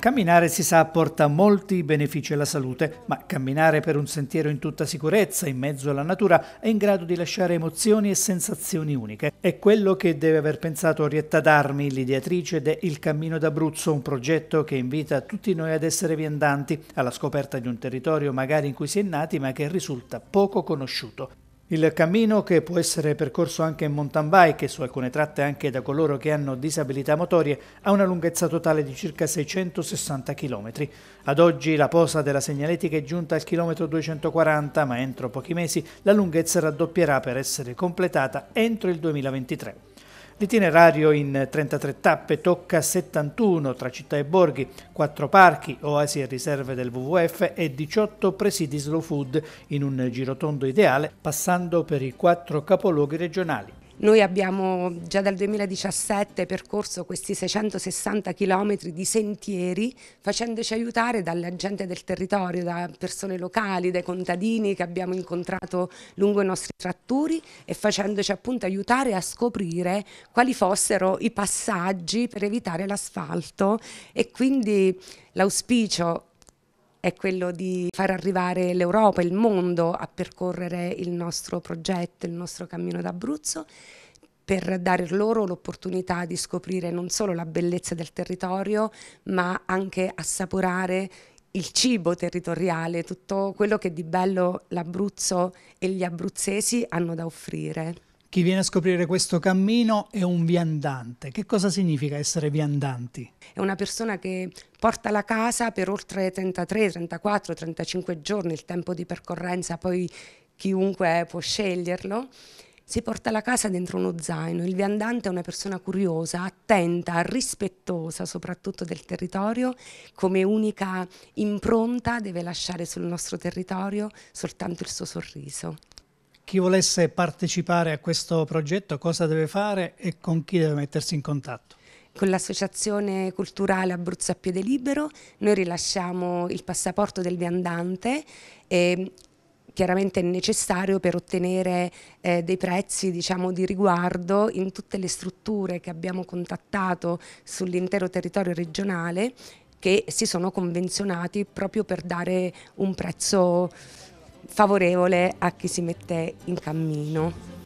Camminare si sa apporta molti benefici alla salute, ma camminare per un sentiero in tutta sicurezza, in mezzo alla natura, è in grado di lasciare emozioni e sensazioni uniche. È quello che deve aver pensato Orietta Darmi, l'ideatrice de Il Cammino d'Abruzzo, un progetto che invita tutti noi ad essere viandanti alla scoperta di un territorio magari in cui si è nati ma che risulta poco conosciuto. Il cammino che può essere percorso anche in mountain bike e su alcune tratte anche da coloro che hanno disabilità motorie ha una lunghezza totale di circa 660 km. Ad oggi la posa della segnaletica è giunta al chilometro 240 ma entro pochi mesi la lunghezza raddoppierà per essere completata entro il 2023. L'itinerario in 33 tappe tocca 71 tra città e borghi, 4 parchi, oasi e riserve del WWF e 18 presidi slow food in un girotondo ideale, passando per i 4 capoluoghi regionali. Noi abbiamo già dal 2017 percorso questi 660 km di sentieri facendoci aiutare dalla gente del territorio, da persone locali, dai contadini che abbiamo incontrato lungo i nostri tratturi e facendoci appunto aiutare a scoprire quali fossero i passaggi per evitare l'asfalto e quindi l'auspicio è quello di far arrivare l'Europa, il mondo a percorrere il nostro progetto, il nostro cammino d'Abruzzo per dare loro l'opportunità di scoprire non solo la bellezza del territorio, ma anche assaporare il cibo territoriale, tutto quello che di bello l'Abruzzo e gli abruzzesi hanno da offrire. Chi viene a scoprire questo cammino è un viandante. Che cosa significa essere viandanti? È una persona che porta la casa per oltre 33, 34, 35 giorni, il tempo di percorrenza, poi chiunque può sceglierlo. Si porta la casa dentro uno zaino. Il viandante è una persona curiosa, attenta, rispettosa soprattutto del territorio, come unica impronta deve lasciare sul nostro territorio soltanto il suo sorriso chi volesse partecipare a questo progetto cosa deve fare e con chi deve mettersi in contatto? Con l'associazione culturale Abruzzo a Piede Libero noi rilasciamo il passaporto del viandante e ehm, chiaramente è necessario per ottenere eh, dei prezzi diciamo, di riguardo in tutte le strutture che abbiamo contattato sull'intero territorio regionale che si sono convenzionati proprio per dare un prezzo favorevole a chi si mette in cammino.